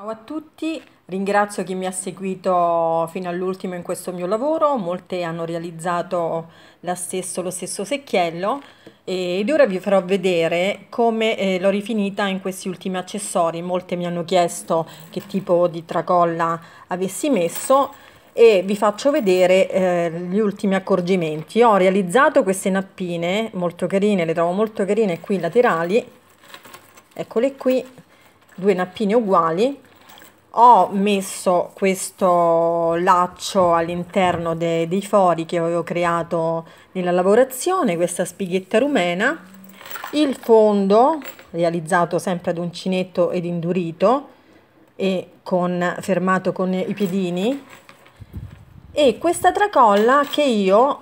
Ciao a tutti, ringrazio chi mi ha seguito fino all'ultimo in questo mio lavoro, molte hanno realizzato stesso, lo stesso secchiello ed ora vi farò vedere come eh, l'ho rifinita in questi ultimi accessori, molte mi hanno chiesto che tipo di tracolla avessi messo e vi faccio vedere eh, gli ultimi accorgimenti. ho realizzato queste nappine molto carine, le trovo molto carine qui laterali, eccole qui due nappine uguali ho messo questo laccio all'interno de, dei fori che avevo creato nella lavorazione, questa spighetta rumena, il fondo realizzato sempre ad uncinetto ed indurito e con, fermato con i piedini e questa tracolla che io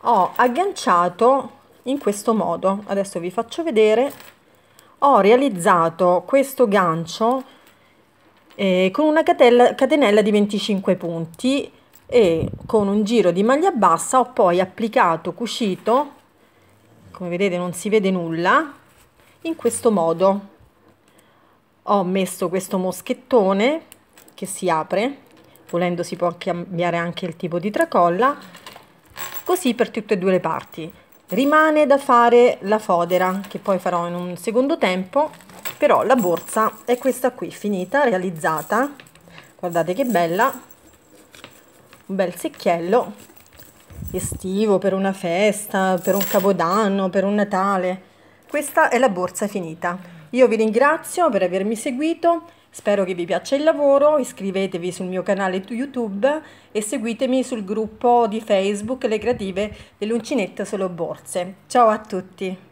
ho agganciato in questo modo. Adesso vi faccio vedere. Ho realizzato questo gancio eh, con una catella, catenella di 25 punti e con un giro di maglia bassa ho poi applicato cucito come vedete non si vede nulla in questo modo ho messo questo moschettone che si apre volendo si può cambiare anche il tipo di tracolla così per tutte e due le parti rimane da fare la fodera che poi farò in un secondo tempo però la borsa è questa qui finita realizzata guardate che bella un bel secchiello estivo per una festa per un capodanno per un natale questa è la borsa finita io vi ringrazio per avermi seguito spero che vi piaccia il lavoro iscrivetevi sul mio canale youtube e seguitemi sul gruppo di facebook le creative dell'uncinetta solo borse ciao a tutti